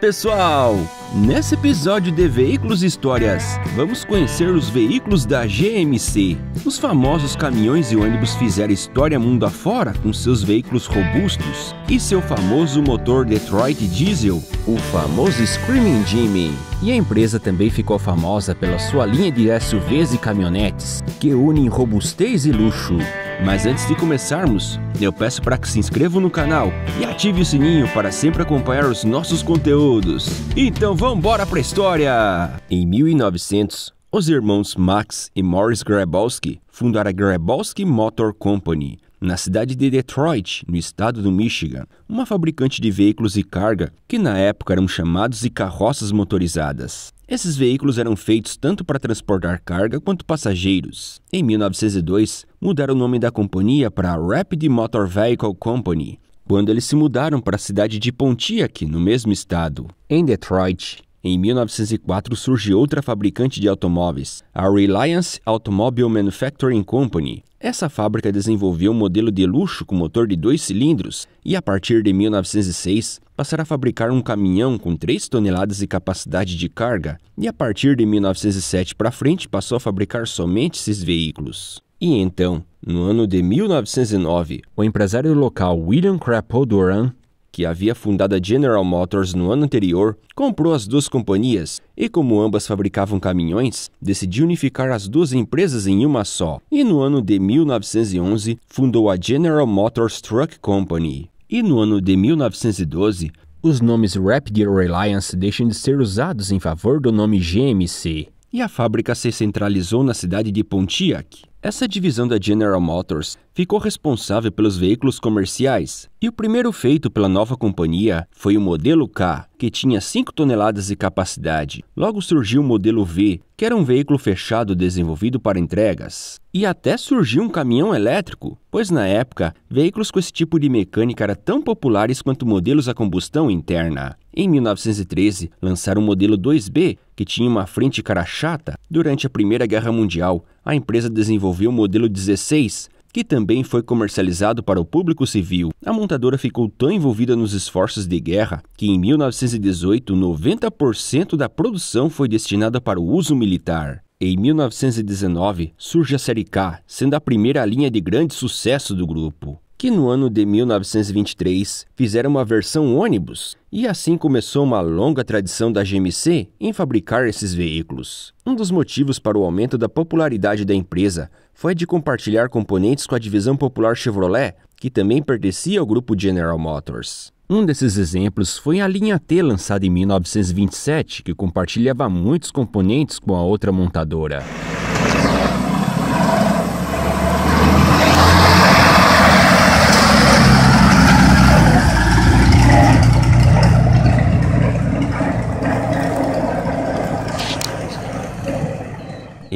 pessoal! Nesse episódio de Veículos e Histórias, vamos conhecer os veículos da GMC. Os famosos caminhões e ônibus fizeram história mundo afora com seus veículos robustos e seu famoso motor Detroit Diesel, o famoso Screaming Jimmy. E a empresa também ficou famosa pela sua linha de SUVs e caminhonetes, que unem robustez e luxo. Mas antes de começarmos, eu peço para que se inscreva no canal e ative o sininho para sempre acompanhar os nossos conteúdos. Então vamos! Vambora pra história! Em 1900, os irmãos Max e Morris Grabowski fundaram a Grabowski Motor Company na cidade de Detroit, no estado do Michigan, uma fabricante de veículos e carga que na época eram chamados de carroças motorizadas. Esses veículos eram feitos tanto para transportar carga quanto passageiros. Em 1902, mudaram o nome da companhia para Rapid Motor Vehicle Company, quando eles se mudaram para a cidade de Pontiac, no mesmo estado. Em Detroit, em 1904 surge outra fabricante de automóveis, a Reliance Automobile Manufacturing Company. Essa fábrica desenvolveu um modelo de luxo com motor de dois cilindros e, a partir de 1906, passará a fabricar um caminhão com 3 toneladas de capacidade de carga e, a partir de 1907 para frente, passou a fabricar somente esses veículos. E então, no ano de 1909, o empresário local William Crapo Doran que havia fundado a General Motors no ano anterior, comprou as duas companhias e, como ambas fabricavam caminhões, decidiu unificar as duas empresas em uma só. E no ano de 1911 fundou a General Motors Truck Company. E no ano de 1912, os nomes Rapid Reliance deixam de ser usados em favor do nome GMC. E a fábrica se centralizou na cidade de Pontiac. Essa divisão da General Motors ficou responsável pelos veículos comerciais, e o primeiro feito pela nova companhia foi o modelo K, que tinha 5 toneladas de capacidade. Logo surgiu o modelo V, que era um veículo fechado desenvolvido para entregas. E até surgiu um caminhão elétrico, pois na época, veículos com esse tipo de mecânica eram tão populares quanto modelos a combustão interna. Em 1913, lançaram o modelo 2B, que tinha uma frente cara chata. Durante a Primeira Guerra Mundial, a empresa desenvolveu o modelo 16, que também foi comercializado para o público civil. A montadora ficou tão envolvida nos esforços de guerra que em 1918 90% da produção foi destinada para o uso militar. Em 1919, surge a Série K, sendo a primeira linha de grande sucesso do grupo que no ano de 1923 fizeram uma versão ônibus, e assim começou uma longa tradição da GMC em fabricar esses veículos. Um dos motivos para o aumento da popularidade da empresa foi de compartilhar componentes com a divisão popular Chevrolet, que também pertencia ao grupo General Motors. Um desses exemplos foi a linha T lançada em 1927, que compartilhava muitos componentes com a outra montadora.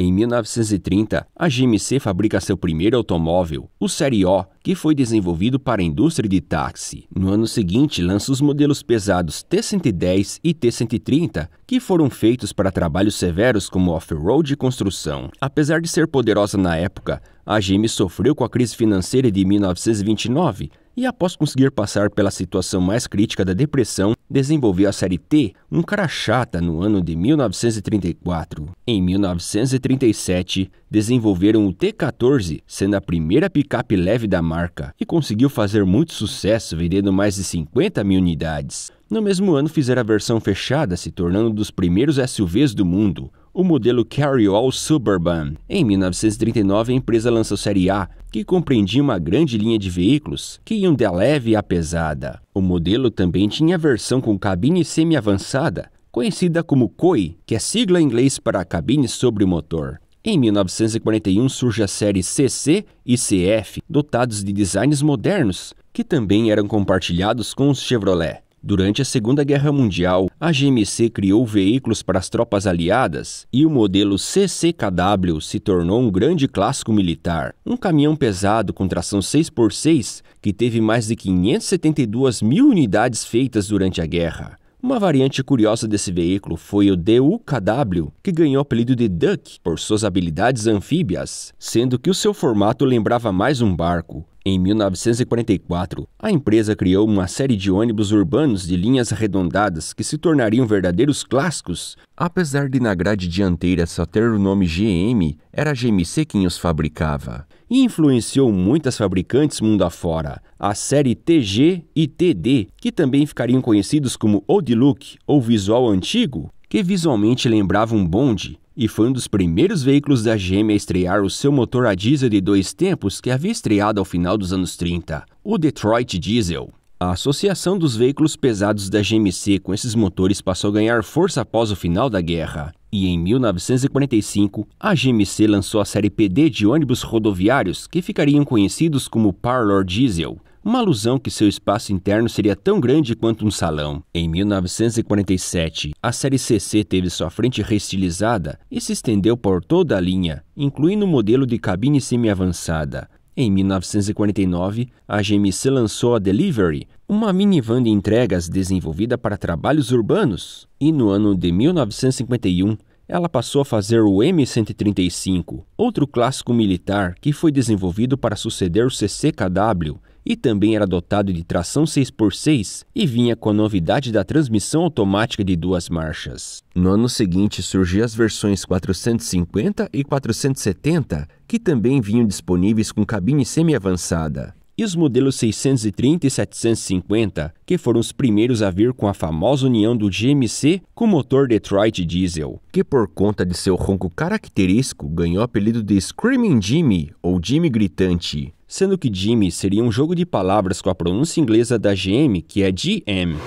Em 1930, a GMC fabrica seu primeiro automóvel, o Série O, que foi desenvolvido para a indústria de táxi. No ano seguinte, lança os modelos pesados T110 e T130, que foram feitos para trabalhos severos como off-road e construção. Apesar de ser poderosa na época, a GM sofreu com a crise financeira de 1929, e após conseguir passar pela situação mais crítica da depressão, desenvolveu a série T, um cara chata no ano de 1934. Em 1937, desenvolveram o T-14, sendo a primeira picape leve da marca, e conseguiu fazer muito sucesso, vendendo mais de 50 mil unidades. No mesmo ano, fizeram a versão fechada, se tornando um dos primeiros SUVs do mundo, o modelo Carry-All Suburban. Em 1939, a empresa lançou a Série A, que compreendia uma grande linha de veículos que iam da leve à pesada. O modelo também tinha a versão com cabine semi-avançada, conhecida como COI, que é sigla em inglês para cabine sobre o motor. Em 1941 surge a série CC e CF, dotados de designs modernos, que também eram compartilhados com os Chevrolet. Durante a Segunda Guerra Mundial, a GMC criou veículos para as tropas aliadas e o modelo CCKW se tornou um grande clássico militar. Um caminhão pesado com tração 6x6 que teve mais de 572 mil unidades feitas durante a guerra. Uma variante curiosa desse veículo foi o DUKW, que ganhou o apelido de Duck por suas habilidades anfíbias, sendo que o seu formato lembrava mais um barco. Em 1944, a empresa criou uma série de ônibus urbanos de linhas arredondadas que se tornariam verdadeiros clássicos. Apesar de na grade dianteira só ter o nome GM, era a GMC quem os fabricava. E influenciou muitas fabricantes mundo afora, a série TG e TD, que também ficariam conhecidos como Old Look ou Visual Antigo, que visualmente lembrava um bonde, e foi um dos primeiros veículos da GM a estrear o seu motor a diesel de dois tempos que havia estreado ao final dos anos 30, o Detroit Diesel. A associação dos veículos pesados da GMC com esses motores passou a ganhar força após o final da guerra, e em 1945 a GMC lançou a série PD de ônibus rodoviários que ficariam conhecidos como Parlor Diesel uma alusão que seu espaço interno seria tão grande quanto um salão. Em 1947, a série CC teve sua frente reestilizada e se estendeu por toda a linha, incluindo o um modelo de cabine semi-avançada. Em 1949, a GMC lançou a Delivery, uma minivan de entregas desenvolvida para trabalhos urbanos. E no ano de 1951, ela passou a fazer o M135, outro clássico militar que foi desenvolvido para suceder o CCKW, e também era dotado de tração 6x6 e vinha com a novidade da transmissão automática de duas marchas. No ano seguinte surgiam as versões 450 e 470, que também vinham disponíveis com cabine semi-avançada. E os modelos 630 e 750, que foram os primeiros a vir com a famosa união do GMC com o motor Detroit Diesel, que por conta de seu ronco característico ganhou o apelido de Screaming Jimmy ou Jimmy Gritante sendo que Jimmy seria um jogo de palavras com a pronúncia inglesa da GM, que é GM.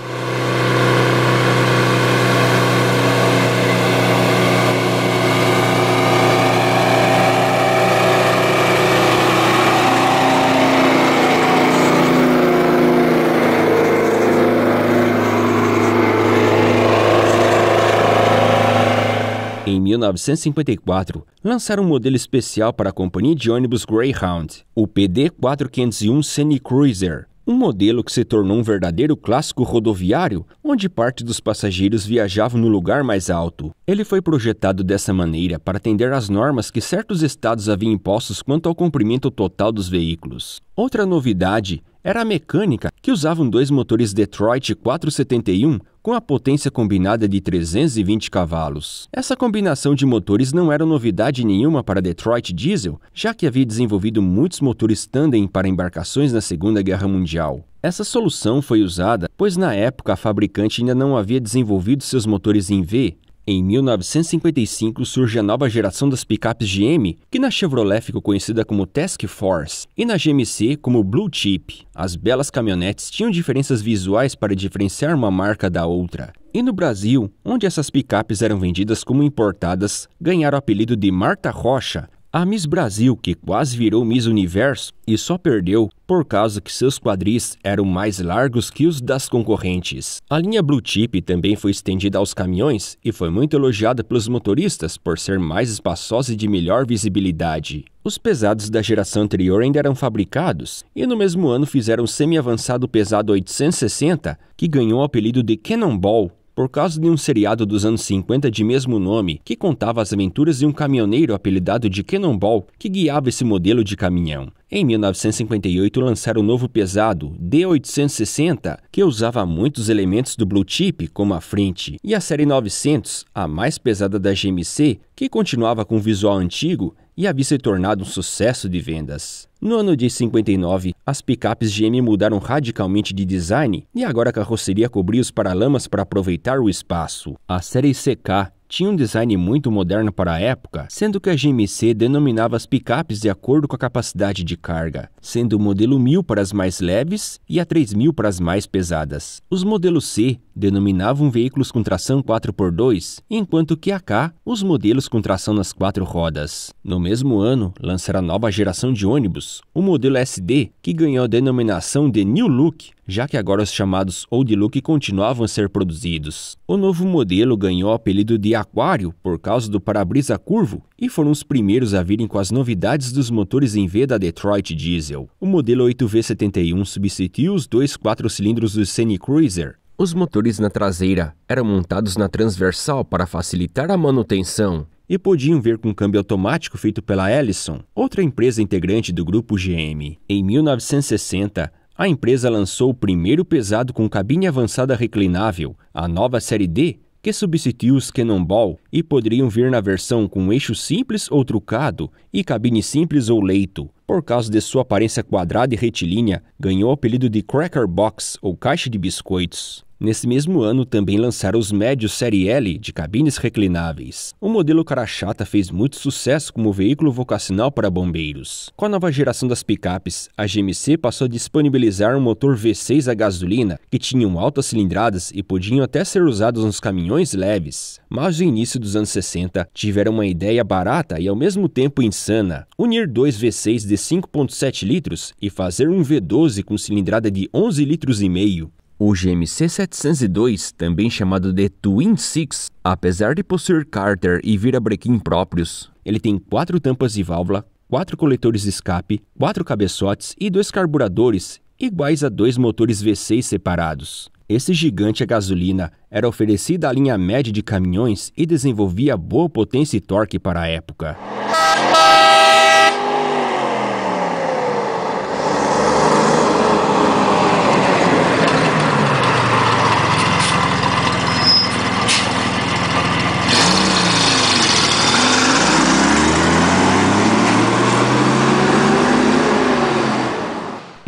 1954, lançaram um modelo especial para a companhia de ônibus Greyhound, o PD-4501 Seni Cruiser, um modelo que se tornou um verdadeiro clássico rodoviário, onde parte dos passageiros viajavam no lugar mais alto. Ele foi projetado dessa maneira para atender às normas que certos estados haviam impostos quanto ao comprimento total dos veículos. Outra novidade era a mecânica, que usavam dois motores Detroit 471 com a potência combinada de 320 cavalos. Essa combinação de motores não era novidade nenhuma para Detroit Diesel, já que havia desenvolvido muitos motores tandem para embarcações na Segunda Guerra Mundial. Essa solução foi usada pois na época a fabricante ainda não havia desenvolvido seus motores em V, em 1955 surge a nova geração das picapes GM, que na Chevrolet ficou conhecida como Task Force e na GMC como Blue Chip. As belas caminhonetes tinham diferenças visuais para diferenciar uma marca da outra. E no Brasil, onde essas picapes eram vendidas como importadas, ganharam o apelido de Marta Rocha, a Miss Brasil, que quase virou Miss Universo e só perdeu por causa que seus quadris eram mais largos que os das concorrentes. A linha Blue Chip também foi estendida aos caminhões e foi muito elogiada pelos motoristas por ser mais espaçosa e de melhor visibilidade. Os pesados da geração anterior ainda eram fabricados e no mesmo ano fizeram o semi-avançado pesado 860, que ganhou o apelido de Cannonball por causa de um seriado dos anos 50 de mesmo nome, que contava as aventuras de um caminhoneiro apelidado de Cannonball, que guiava esse modelo de caminhão. Em 1958 lançaram o um novo pesado D860, que usava muitos elementos do Blue Chip, como a frente, e a série 900, a mais pesada da GMC, que continuava com o visual antigo, e havia se tornado um sucesso de vendas. No ano de 59, as picapes GM mudaram radicalmente de design e agora a carroceria cobria os paralamas para aproveitar o espaço. A série CK tinha um design muito moderno para a época, sendo que a GMC denominava as picapes de acordo com a capacidade de carga, sendo o modelo 1000 para as mais leves e a 3000 para as mais pesadas. Os modelos C denominavam veículos com tração 4x2, enquanto que AK os modelos com tração nas quatro rodas. No mesmo ano, lançaram a nova geração de ônibus, o modelo SD, que ganhou a denominação de New Look, já que agora os chamados Old Look continuavam a ser produzidos. O novo modelo ganhou o apelido de Aquário por causa do para-brisa curvo e foram os primeiros a virem com as novidades dos motores em V da Detroit Diesel. O modelo 8V71 substituiu os dois quatro cilindros do Scenic Cruiser, os motores na traseira eram montados na transversal para facilitar a manutenção e podiam vir com câmbio automático feito pela Ellison, outra empresa integrante do grupo GM. Em 1960, a empresa lançou o primeiro pesado com cabine avançada reclinável, a nova série D, que substituiu os Cannonball e poderiam vir na versão com eixo simples ou trucado e cabine simples ou leito. Por causa de sua aparência quadrada e retilínea, ganhou o apelido de Cracker Box ou caixa de biscoitos. Nesse mesmo ano, também lançaram os médios Série L de cabines reclináveis. O modelo Carachata fez muito sucesso como veículo vocacional para bombeiros. Com a nova geração das picapes, a GMC passou a disponibilizar um motor V6 a gasolina, que tinham altas cilindradas e podiam até ser usados nos caminhões leves. Mas no início dos anos 60, tiveram uma ideia barata e ao mesmo tempo insana: unir dois V6 de de 5,7 litros e fazer um V12 com cilindrada de 11 litros e meio. O GMC 702, também chamado de Twin Six, apesar de possuir cárter e virabrequim próprios, ele tem quatro tampas de válvula, quatro coletores de escape, quatro cabeçotes e dois carburadores, iguais a dois motores V6 separados. Esse gigante a gasolina era oferecido à linha média de caminhões e desenvolvia boa potência e torque para a época.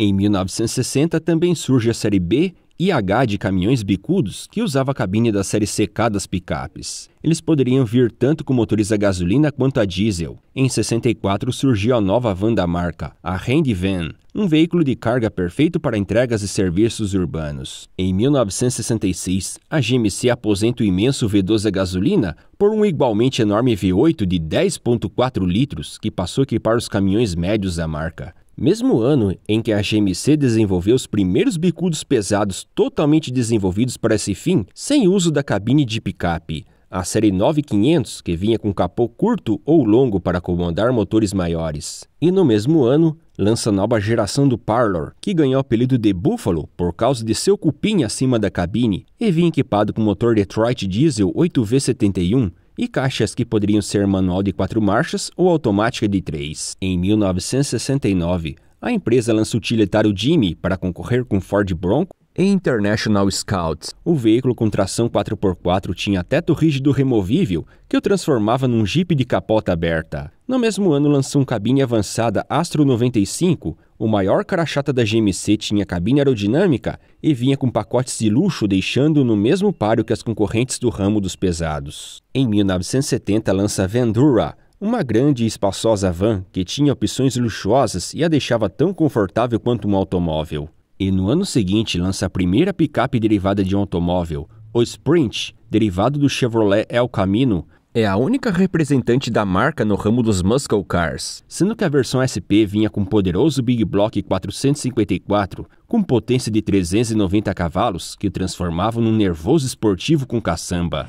Em 1960 também surge a série B e H de caminhões bicudos que usava a cabine da série CK das picapes. Eles poderiam vir tanto com motores a gasolina quanto a diesel. Em 64 surgiu a nova van da marca, a Handy Van, um veículo de carga perfeito para entregas e serviços urbanos. Em 1966, a GMC aposenta o imenso V12 a gasolina por um igualmente enorme V8 de 10.4 litros que passou a equipar os caminhões médios da marca. Mesmo ano em que a GMC desenvolveu os primeiros bicudos pesados totalmente desenvolvidos para esse fim, sem uso da cabine de picape, a série 9500, que vinha com capô curto ou longo para comandar motores maiores. E no mesmo ano, lança a nova geração do Parlor, que ganhou o apelido de Buffalo por causa de seu cupim acima da cabine, e vinha equipado com motor Detroit Diesel 8V71 e caixas que poderiam ser manual de quatro marchas ou automática de três. Em 1969, a empresa lança o utilitário Jimmy para concorrer com Ford Bronco International Scouts. O veículo com tração 4x4 tinha teto rígido removível que o transformava num Jeep de capota aberta. No mesmo ano lançou um cabine avançada Astro 95. O maior crachata da GMC tinha cabine aerodinâmica e vinha com pacotes de luxo, deixando no mesmo páreo que as concorrentes do ramo dos pesados. Em 1970 lança Vendura, uma grande e espaçosa van que tinha opções luxuosas e a deixava tão confortável quanto um automóvel e no ano seguinte lança a primeira picape derivada de um automóvel, o Sprint, derivado do Chevrolet El Camino, é a única representante da marca no ramo dos muscle cars, sendo que a versão SP vinha com poderoso Big Block 454, com potência de 390 cavalos, que o transformava num nervoso esportivo com caçamba.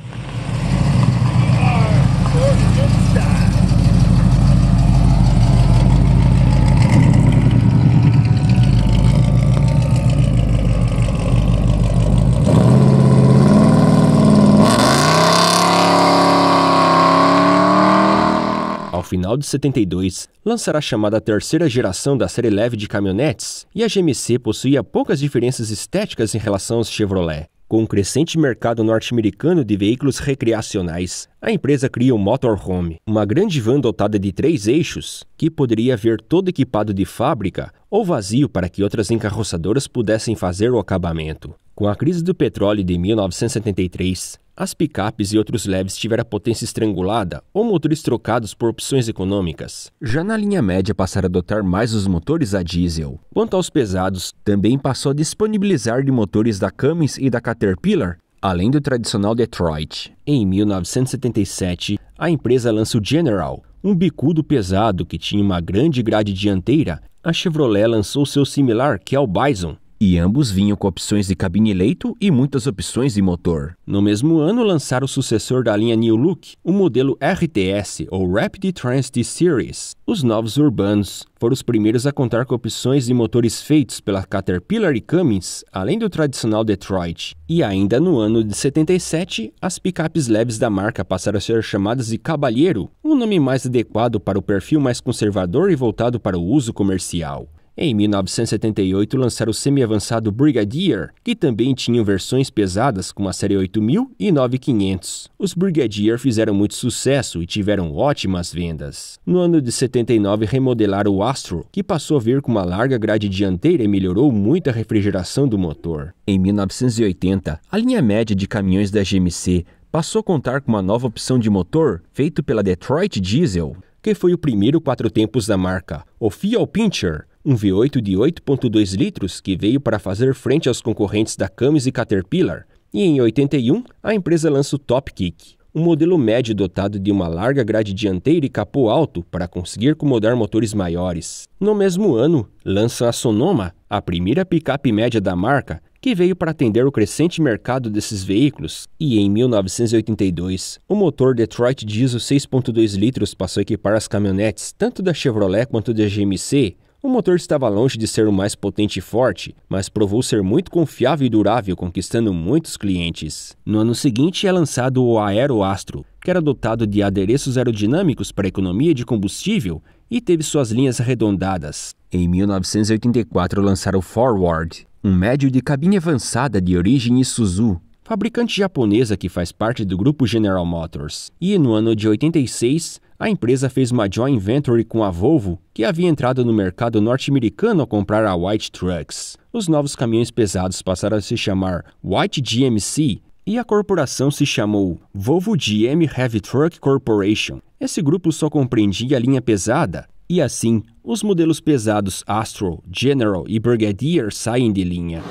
Ao final de 72, lançará a chamada terceira geração da série leve de caminhonetes, e a GMC possuía poucas diferenças estéticas em relação aos Chevrolet. Com o um crescente mercado norte-americano de veículos recreacionais, a empresa cria o um motorhome, uma grande van dotada de três eixos, que poderia vir todo equipado de fábrica ou vazio para que outras encarroçadoras pudessem fazer o acabamento. Com a crise do petróleo de 1973, as picapes e outros leves tiveram a potência estrangulada ou motores trocados por opções econômicas. Já na linha média passaram a adotar mais os motores a diesel. Quanto aos pesados, também passou a disponibilizar de motores da Cummins e da Caterpillar, além do tradicional Detroit. Em 1977, a empresa lança o General, um bicudo pesado que tinha uma grande grade dianteira. A Chevrolet lançou seu similar, que é o Bison, e ambos vinham com opções de cabine-leito e muitas opções de motor. No mesmo ano, lançaram o sucessor da linha New Look, o modelo RTS, ou Rapid Transit Series. Os novos urbanos foram os primeiros a contar com opções de motores feitos pela Caterpillar e Cummins, além do tradicional Detroit. E ainda no ano de 77, as picapes leves da marca passaram a ser chamadas de Cabalheiro, um nome mais adequado para o perfil mais conservador e voltado para o uso comercial. Em 1978, lançaram o semi-avançado Brigadier, que também tinham versões pesadas com a série 8000 e 9500. Os Brigadier fizeram muito sucesso e tiveram ótimas vendas. No ano de 79, remodelaram o Astro, que passou a vir com uma larga grade dianteira e melhorou muito a refrigeração do motor. Em 1980, a linha média de caminhões da GMC passou a contar com uma nova opção de motor feito pela Detroit Diesel, que foi o primeiro quatro tempos da marca, o Fiat Pincher, um V8 de 8,2 litros que veio para fazer frente aos concorrentes da Camis e Caterpillar, e em 81 a empresa lança o Top Kick, um modelo médio dotado de uma larga grade dianteira e capô alto para conseguir acomodar motores maiores. No mesmo ano, lança a Sonoma, a primeira picape média da marca, que veio para atender o crescente mercado desses veículos, e em 1982, o motor Detroit Diesel 6.2 litros passou a equipar as caminhonetes tanto da Chevrolet quanto da GMC, o motor estava longe de ser o mais potente e forte, mas provou ser muito confiável e durável, conquistando muitos clientes. No ano seguinte é lançado o Aero Astro, que era dotado de adereços aerodinâmicos para economia de combustível e teve suas linhas arredondadas. Em 1984 lançaram o Forward, um médio de cabine avançada de origem Isuzu, fabricante japonesa que faz parte do grupo General Motors. E no ano de 86, a empresa fez uma joint venture com a Volvo, que havia entrado no mercado norte-americano a comprar a White Trucks. Os novos caminhões pesados passaram a se chamar White GMC e a corporação se chamou Volvo GM Heavy Truck Corporation. Esse grupo só compreendia a linha pesada, e assim, os modelos pesados Astro, General e Brigadier saem de linha.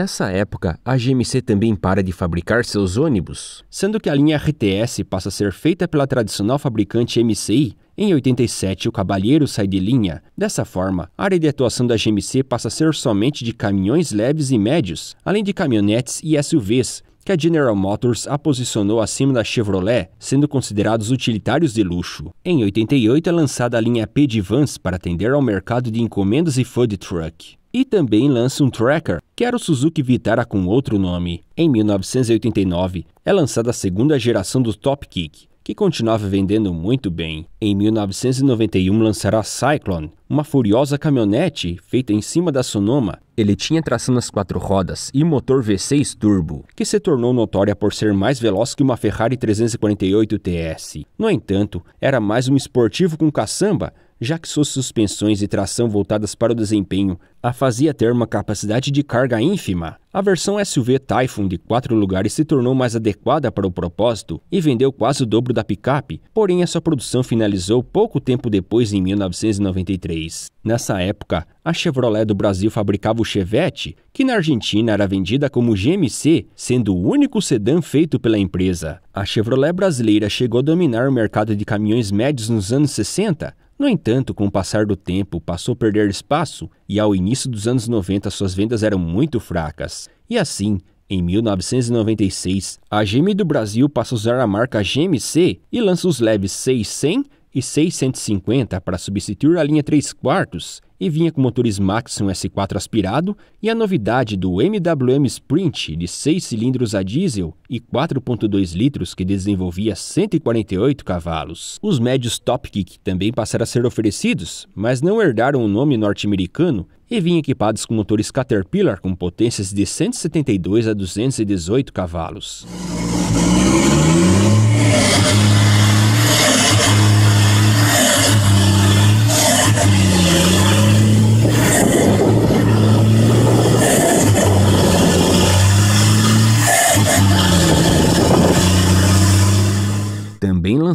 Nessa época, a GMC também para de fabricar seus ônibus, sendo que a linha RTS passa a ser feita pela tradicional fabricante MCI em 87, o Cavalheiro sai de linha. Dessa forma, a área de atuação da GMC passa a ser somente de caminhões leves e médios, além de caminhonetes e SUVs, que a General Motors a posicionou acima da Chevrolet, sendo considerados utilitários de luxo. Em 88 é lançada a linha P de vans para atender ao mercado de encomendas e food truck e também lança um tracker, que era o Suzuki Vitara com outro nome. Em 1989, é lançada a segunda geração do Top Kick, que continuava vendendo muito bem. Em 1991 lançará Cyclone, uma furiosa caminhonete feita em cima da Sonoma. Ele tinha tração nas quatro rodas e motor V6 turbo, que se tornou notória por ser mais veloz que uma Ferrari 348 TS. No entanto, era mais um esportivo com caçamba já que suas suspensões e tração voltadas para o desempenho a fazia ter uma capacidade de carga ínfima. A versão SUV Typhoon de quatro lugares se tornou mais adequada para o propósito e vendeu quase o dobro da picape, porém a sua produção finalizou pouco tempo depois em 1993. Nessa época, a Chevrolet do Brasil fabricava o Chevette, que na Argentina era vendida como GMC, sendo o único sedã feito pela empresa. A Chevrolet brasileira chegou a dominar o mercado de caminhões médios nos anos 60, no entanto, com o passar do tempo, passou a perder espaço e ao início dos anos 90 suas vendas eram muito fracas. E assim, em 1996, a GM do Brasil passa a usar a marca GMC e lança os leves 600 e 650 para substituir a linha 3 quartos e vinha com motores Maxim S4 aspirado e a novidade do MWM Sprint de 6 cilindros a diesel e 4.2 litros que desenvolvia 148 cavalos. Os médios Topkick também passaram a ser oferecidos, mas não herdaram o nome norte-americano e vinham equipados com motores Caterpillar com potências de 172 a 218 cavalos.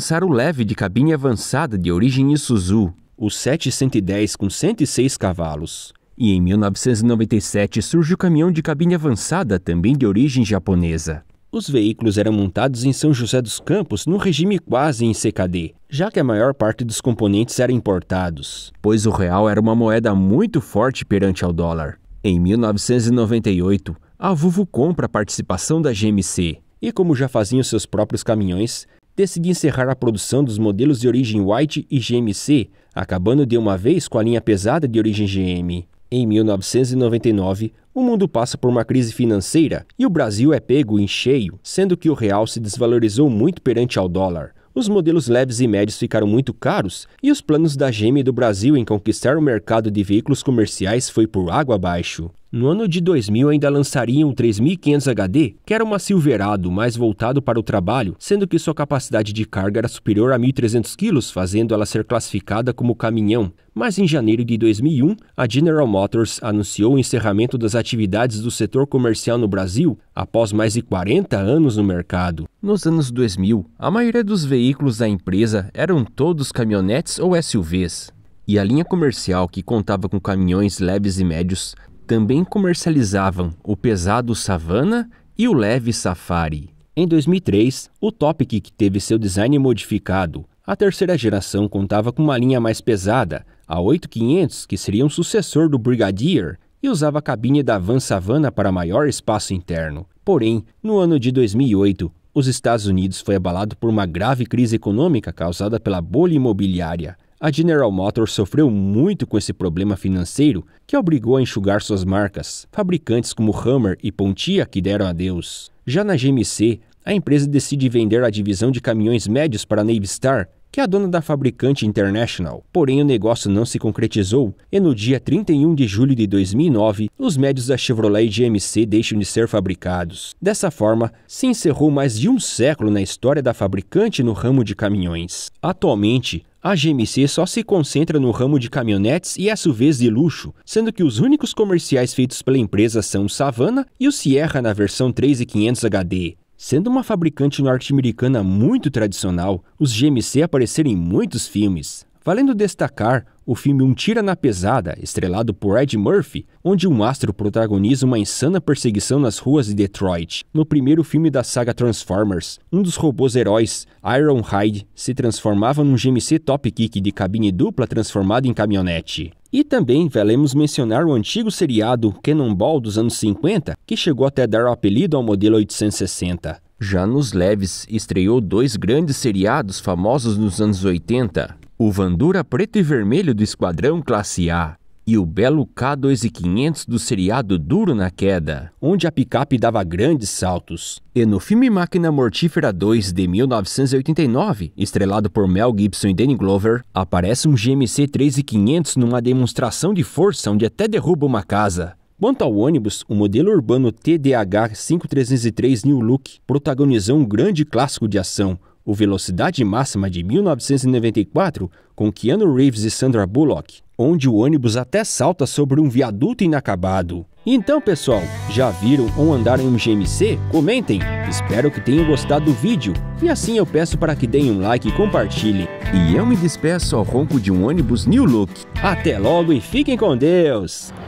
lançar o leve de cabine avançada de origem Isuzu, o 710 com 106 cavalos. E em 1997 surge o caminhão de cabine avançada, também de origem japonesa. Os veículos eram montados em São José dos Campos no regime quase em CKD, já que a maior parte dos componentes eram importados, pois o real era uma moeda muito forte perante ao dólar. Em 1998, a Volvo compra a participação da GMC e, como já faziam seus próprios caminhões, decidi encerrar a produção dos modelos de origem White e GMC, acabando de uma vez com a linha pesada de origem GM. Em 1999, o mundo passa por uma crise financeira e o Brasil é pego em cheio, sendo que o real se desvalorizou muito perante ao dólar. Os modelos leves e médios ficaram muito caros e os planos da GM do Brasil em conquistar o mercado de veículos comerciais foi por água abaixo. No ano de 2000 ainda lançariam um 3500 HD, que era uma Silverado mais voltado para o trabalho, sendo que sua capacidade de carga era superior a 1.300 kg, fazendo ela ser classificada como caminhão. Mas em janeiro de 2001, a General Motors anunciou o encerramento das atividades do setor comercial no Brasil, após mais de 40 anos no mercado. Nos anos 2000, a maioria dos veículos da empresa eram todos caminhonetes ou SUVs. E a linha comercial, que contava com caminhões leves e médios, também comercializavam o pesado Savannah e o leve Safari. Em 2003, o Topic que teve seu design modificado. A terceira geração contava com uma linha mais pesada, a 8500, que seria um sucessor do Brigadier, e usava a cabine da Van Savannah para maior espaço interno. Porém, no ano de 2008, os Estados Unidos foi abalado por uma grave crise econômica causada pela bolha imobiliária a General Motors sofreu muito com esse problema financeiro que a obrigou a enxugar suas marcas. Fabricantes como Hammer e Pontiac deram adeus. Já na GMC, a empresa decide vender a divisão de caminhões médios para a Navistar, que é a dona da fabricante International. Porém, o negócio não se concretizou e no dia 31 de julho de 2009, os médios da Chevrolet e GMC deixam de ser fabricados. Dessa forma, se encerrou mais de um século na história da fabricante no ramo de caminhões. Atualmente, a GMC só se concentra no ramo de caminhonetes e SUVs de luxo, sendo que os únicos comerciais feitos pela empresa são o Savannah e o Sierra na versão 3500 HD. Sendo uma fabricante norte-americana muito tradicional, os GMC apareceram em muitos filmes. Valendo destacar o filme Um Tira na Pesada, estrelado por Ed Murphy, onde um astro protagoniza uma insana perseguição nas ruas de Detroit. No primeiro filme da saga Transformers, um dos robôs heróis, Ironhide, se transformava num GMC Top Kick de cabine dupla transformado em caminhonete. E também valemos mencionar o antigo seriado Cannonball dos anos 50, que chegou até dar o apelido ao modelo 860. Já nos leves, estreou dois grandes seriados famosos nos anos 80, o Vandura preto e vermelho do Esquadrão Classe A e o belo K2500 do seriado Duro na Queda, onde a picape dava grandes saltos. E no filme Máquina Mortífera 2 de 1989, estrelado por Mel Gibson e Danny Glover, aparece um GMC 3500 numa demonstração de força onde até derruba uma casa. Quanto ao ônibus, o modelo urbano TDH 5303 New Look protagonizou um grande clássico de ação, o Velocidade Máxima de 1994 com Keanu Reeves e Sandra Bullock, onde o ônibus até salta sobre um viaduto inacabado. Então, pessoal, já viram ou andaram em um GMC? Comentem! Espero que tenham gostado do vídeo, e assim eu peço para que deem um like e compartilhem. E eu me despeço ao ronco de um ônibus New Look. Até logo e fiquem com Deus!